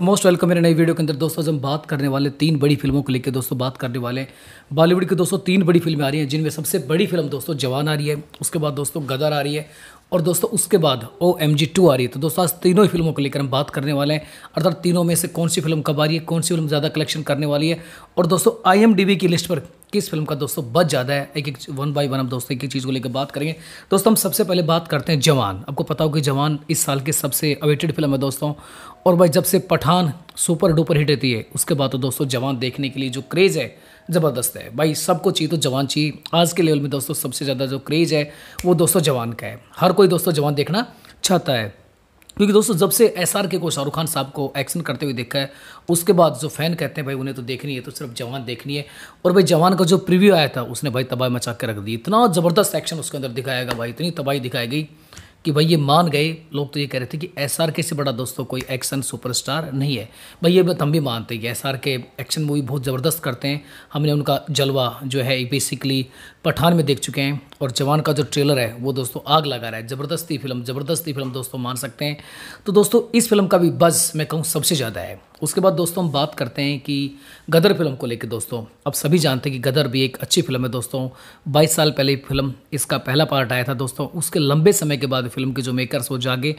तो most welcome मेरे नई वीडियो के अंदर दोस्तों हम बात करने वाले तीन बड़ी फिल्मों को लेकर दोस्तों बात करने वाले बॉलीवुड की दोस्तों तीन बड़ी फिल्में आ रही हैं जिनमें सबसे बड़ी फिल्म दोस्तों जवान आ रही है उसके बाद दोस्तों गदर आ रही है और दोस्तों उसके बाद ओ एम जी टू आ रही है तो दोस्तों आज तीनों ही फिल्मों को लेकर हम बात करने वाले हैं अर्थात तीनों में से कौन सी फिल्म कब आ रही है कौन सी फिल्म ज़्यादा कलेक्शन करने वाली है और दोस्तों आई एम डी बी की लिस्ट पर किस फिल्म का दोस्तों बच ज़्यादा है एक एक वन बाई वन हम दोस्तों एक एक चीज़ को लेकर बात करेंगे दोस्तों हम सबसे पहले बात करते हैं जवान आपको पता हो कि जवान इस साल की सबसे अवेटेड फिल्म है दोस्तों और भाई जब से पठान सुपर डुपर हिट रहती है उसके बाद तो दोस्तों जवान देखने के लिए जो क्रेज़ है ज़बरदस्त है भाई सबको चाहिए तो जवान चाहिए आज के लेवल में दोस्तों सबसे ज़्यादा जो क्रेज़ है वो दोस्तों जवान का है हर कोई दोस्तों जवान देखना चाहता है क्योंकि दोस्तों जब से एस आर के को शाहरुख खान साहब को एक्शन करते हुए देखा है उसके बाद जो फैन कहते हैं भाई उन्हें तो देखनी है तो सिर्फ जवान देखनी है और भाई जवान का जो प्रीव्यू आया था उसने भाई तबाही मचा के रख दी इतना ज़बरदस्त एक्शन उसके अंदर दिखाया गया भाई इतनी तबाही दिखाई गई कि भाई ये मान गए लोग तो ये कह रहे थे कि एस आर के से बड़ा दोस्तों कोई एक्शन सुपरस्टार नहीं है भाई ये हम भी मानते हैं कि S R K action movie बहुत ज़बरदस्त करते हैं हमने उनका जलवा जो है बेसिकली पठान में देख चुके हैं और जवान का जो ट्रेलर है वो दोस्तों आग लगा रहा है ज़बरदस्ती फिल्म ज़बरदस्ती फिल्म दोस्तों मान सकते हैं तो दोस्तों इस फिल्म का भी बज़ मैं कहूँ सबसे ज़्यादा है उसके बाद दोस्तों हम बात करते हैं कि गदर फिल्म को लेकर दोस्तों अब सभी जानते हैं कि गदर भी एक अच्छी फिल्म है दोस्तों बाईस साल पहले फिल्म इसका पहला पार्ट आया था दोस्तों उसके लंबे समय के बाद फिल्म के जो मेकर्स वो जागे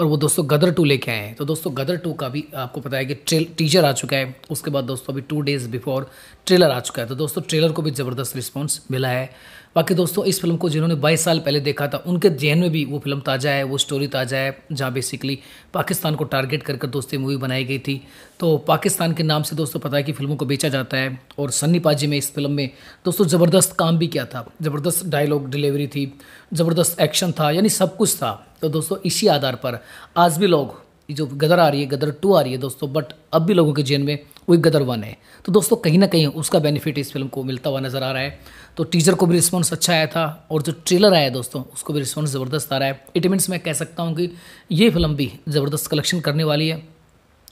और वो दोस्तों गदर टू लेके आए हैं तो दोस्तों गदर टू का भी आपको पता है कि ट्रेल टीजर आ चुका है उसके बाद दोस्तों अभी टू डेज़ बिफोर ट्रेलर आ चुका है तो दोस्तों ट्रेलर को भी ज़बरदस्त रिस्पॉन्स मिला है बाकी दोस्तों इस फिल्म को जिन्होंने बाईस साल पहले देखा था उनके जहन में भी वो फिल्म ताज़ा है वो स्टोरी ताज़ा है जहाँ बेसिकली पाकिस्तान को टारगेट कर कर दोस्तों मूवी बनाई गई थी तो पाकिस्तान के नाम से दोस्तों पता है कि फिल्मों को बेचा जाता है और सन्नी पाजी में इस फिल्म में दोस्तों ज़बरदस्त काम भी किया था ज़बरदस्त डायलॉग डिलीवरी थी ज़बरदस्त एक्शन था यानी सब कुछ था तो दोस्तों इसी आधार पर आज भी लोग जो गदर आ रही है गदर टू आ रही है दोस्तों बट अब भी लोगों के जेन में वही गदर वन है तो दोस्तों कहीं ना कहीं उसका बेनिफिट इस फिल्म को मिलता हुआ नज़र आ रहा है तो टीजर को भी रिस्पॉन्स अच्छा आया था और जो ट्रेलर आया दोस्तों उसको भी रिस्पॉन्स ज़बरदस्त आ रहा है इट मीन्स मैं कह सकता हूँ कि ये फिल्म भी ज़बरदस्त कलेक्शन करने वाली है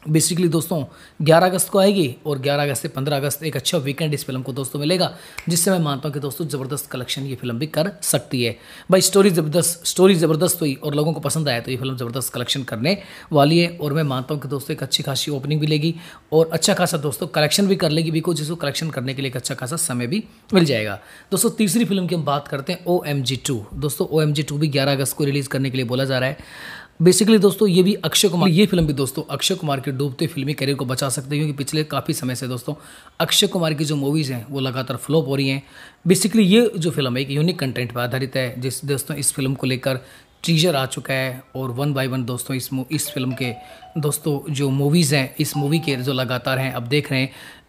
बेसिकली दोस्तों 11 अगस्त को आएगी और 11 अगस्त से 15 अगस्त एक अच्छा वीकेंड इस फिल्म को दोस्तों मिलेगा जिससे मैं मानता हूँ कि दोस्तों ज़बरदस्त कलेक्शन ये फिल्म भी कर सकती है भाई स्टोरी ज़बरदस्त स्टोरी ज़बरदस्त हुई और लोगों को पसंद आया तो ये फिल्म ज़बरदस्त कलेक्शन करने वाली है और मैं मानता हूँ कि दोस्तों एक अच्छी खासी ओपनिंग भी लेगी और अच्छा खासा दोस्तों कलेक्शन भी कर लेगी बिकॉज इसको कलेक्शन करने के लिए एक अच्छा खासा समय भी मिल जाएगा दोस्तों तीसरी फिल्म की हम बात करते हैं ओ एम जी टू दोस्तों ओ एम जी टू भी ग्यारह अगस्त को रिलीज़ करने के लिए बोला जा रहा है बेसिकली दोस्तों ये भी अक्षय कुमार ये फिल्म भी दोस्तों अक्षय कुमार के डूबते फिल्मी करियर को बचा सकते हैं क्योंकि पिछले काफ़ी समय से दोस्तों अक्षय कुमार की जो मूवीज़ हैं वो लगातार फ्लॉप हो रही हैं बेसिकली ये जो फिल्म है एक यूनिक कंटेंट पर आधारित है जिस दोस्तों इस फिल्म को लेकर टीजर आ चुका है और वन बाय वन दोस्तों इस इस फिल्म के दोस्तों जो मूवीज़ हैं इस मूवी के जो लगातार हैं अब देख रहे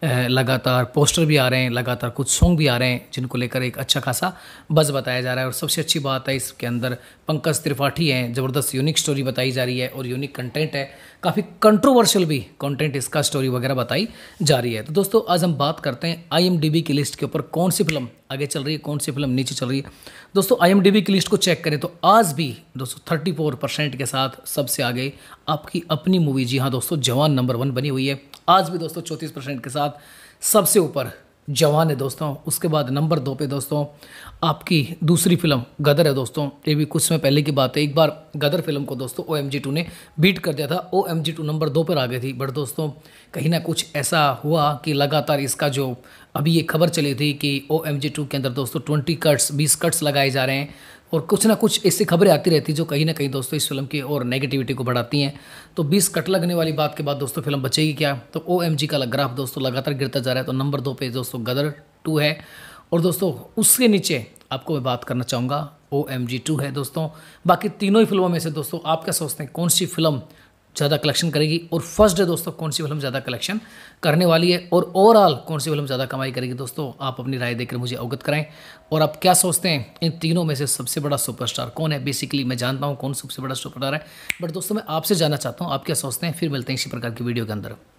हैं लगातार पोस्टर भी आ रहे हैं लगातार कुछ सॉन्ग भी आ रहे हैं जिनको लेकर एक अच्छा खासा बज़ बताया जा रहा है और सबसे अच्छी बात है इसके अंदर पंकज त्रिपाठी हैं ज़बरदस्त यूनिक स्टोरी बताई जा रही है और यूनिक कंटेंट है काफ़ी कंट्रोवर्शियल भी कंटेंट इसका स्टोरी वगैरह बताई जा रही है तो दोस्तों आज हम बात करते हैं आई की लिस्ट के ऊपर कौन सी फिल्म आगे चल रही है कौन सी फिल्म नीचे चल रही है दोस्तों आई की लिस्ट को चेक करें तो आज भी दोस्तों थर्टी फोर परसेंट के साथ सबसे आगे आपकी अपनी मूवी जी हाँ दोस्तों जवान नंबर वन बनी हुई है आज भी दोस्तों चौंतीस परसेंट के साथ सबसे ऊपर जवान है दोस्तों उसके बाद नंबर दो पे दोस्तों आपकी दूसरी फिल्म गदर है दोस्तों ये भी कुछ समय पहले की बात है एक बार गदर फिल्म को दोस्तों ओ एम जी टू ने बीट कर दिया था O M G two number दो पर आ गई थी बट दोस्तों कहीं ना कुछ ऐसा हुआ कि लगातार इसका जो अभी ये खबर चली थी कि ओ एम जी टू के अंदर दोस्तों ट्वेंटी कट्स बीस कट्स लगाए जा रहे हैं और कुछ ना कुछ ऐसी खबरें आती रहती हैं जो कहीं ना कहीं दोस्तों इस फिल्म की और नेगेटिविटी को बढ़ाती हैं तो बीस कट लगने वाली बात के बाद दोस्तों फिल्म बचेगी क्या तो ओ एम जी का ग्राफ दोस्तों लगातार गिरता जा रहा है तो नंबर दो पे दोस्तों गदर टू है और दोस्तों उसके नीचे आपको मैं बात करना चाहूँगा ओ एम जी टू है दोस्तों बाकी तीनों ही फिल्मों में से दोस्तों आप क्या सोचते हैं कौन सी फिल्म ज़्यादा कलेक्शन करेगी और फर्स्ट डे दोस्तों कौन सी फिल्म ज़्यादा कलेक्शन करने वाली है और ओवरऑल कौन सी फिल्म ज़्यादा कमाई करेगी दोस्तों आप अपनी राय देकर मुझे अवगत कराएं और आप क्या सोचते हैं इन तीनों में से सबसे बड़ा सुपरस्टार कौन है बेसिकली मैं जानता हूँ कौन सबसे बड़ा सुपरस्टार है बट दोस्तों मैं आपसे जानना चाहता हूँ आप क्या सोचते हैं फिर मिलते हैं इसी प्रकार की वीडियो के अंदर